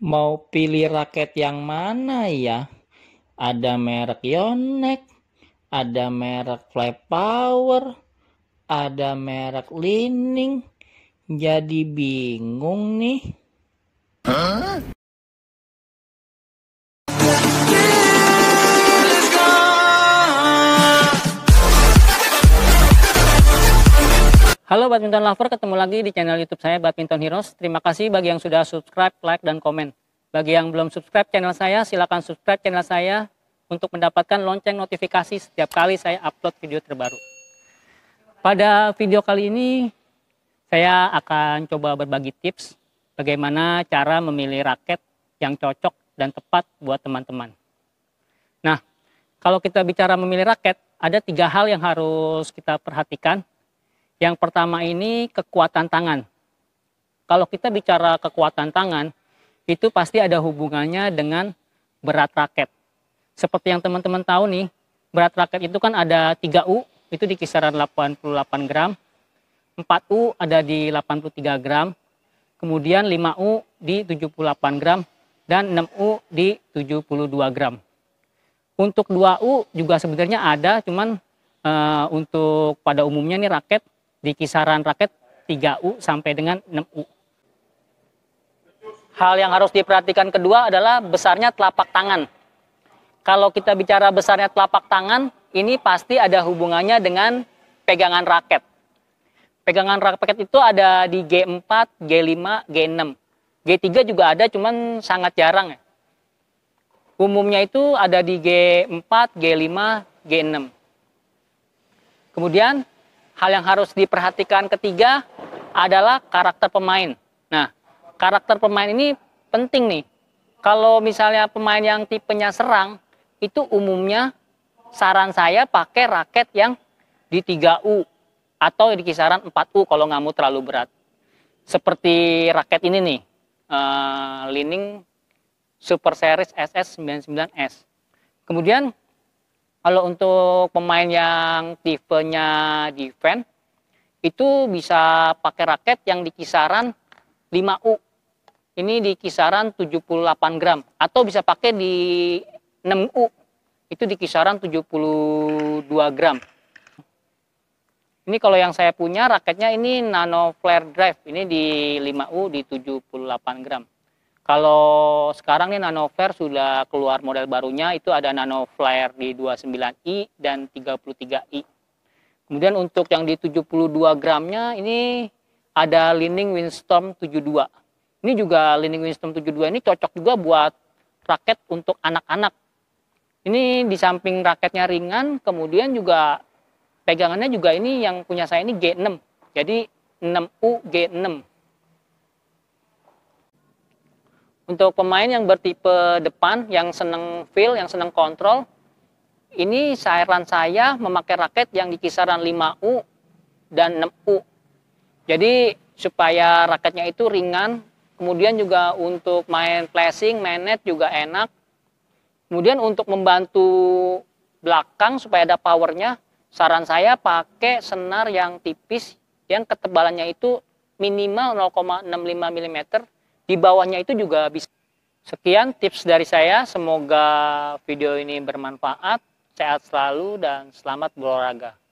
Mau pilih raket yang mana ya? Ada merek Yonex, ada merek Fly Power, ada merek Lining. Jadi bingung nih. Huh? Halo badminton lover, ketemu lagi di channel YouTube saya Badminton Heroes. Terima kasih bagi yang sudah subscribe, like dan komen. Bagi yang belum subscribe channel saya, silakan subscribe channel saya untuk mendapatkan lonceng notifikasi setiap kali saya upload video terbaru. Pada video kali ini saya akan coba berbagi tips bagaimana cara memilih raket yang cocok dan tepat buat teman-teman. Nah, kalau kita bicara memilih raket, ada tiga hal yang harus kita perhatikan yang pertama ini kekuatan tangan. Kalau kita bicara kekuatan tangan, itu pasti ada hubungannya dengan berat raket. Seperti yang teman-teman tahu nih, berat raket itu kan ada 3U, itu di kisaran 88 gram. 4U ada di 83 gram, kemudian 5U di 78 gram, dan 6U di 72 gram. Untuk 2U juga sebenarnya ada, cuman e, untuk pada umumnya nih raket di kisaran raket 3U sampai dengan 6U. Hal yang harus diperhatikan kedua adalah besarnya telapak tangan. Kalau kita bicara besarnya telapak tangan, ini pasti ada hubungannya dengan pegangan raket. Pegangan raket itu ada di G4, G5, G6. G3 juga ada, cuman sangat jarang ya. Umumnya itu ada di G4, G5, G6. Kemudian hal yang harus diperhatikan ketiga adalah karakter pemain. Nah, karakter pemain ini penting nih. Kalau misalnya pemain yang tipenya serang, itu umumnya saran saya pakai raket yang di 3U atau di kisaran 4U kalau nggak mau terlalu berat. Seperti raket ini nih, uh, Lining Super Series SS99S. Kemudian kalau untuk pemain yang tipenya defense itu bisa pakai raket yang di kisaran 5U. Ini di kisaran 78 gram atau bisa pakai di 6U. Itu di kisaran 72 gram. Ini kalau yang saya punya raketnya ini nano flare drive. Ini di 5U di 78 gram. Kalau sekarang nih Nanofair sudah keluar model barunya itu ada Nanoflare di 29i dan 33i. Kemudian untuk yang di 72 gramnya ini ada Lining Windstorm 72. Ini juga Lining Windstorm 72 ini cocok juga buat raket untuk anak-anak. Ini di samping raketnya ringan, kemudian juga pegangannya juga ini yang punya saya ini G6. Jadi 6U G6 Untuk pemain yang bertipe depan, yang senang feel, yang senang kontrol, ini saran saya memakai raket yang di kisaran 5U dan 6U. Jadi supaya raketnya itu ringan, kemudian juga untuk main flashing, main net juga enak. Kemudian untuk membantu belakang supaya ada powernya, saran saya pakai senar yang tipis yang ketebalannya itu minimal 0,65 mm di bawahnya itu juga bisa. Sekian tips dari saya, semoga video ini bermanfaat. Sehat selalu dan selamat berolahraga.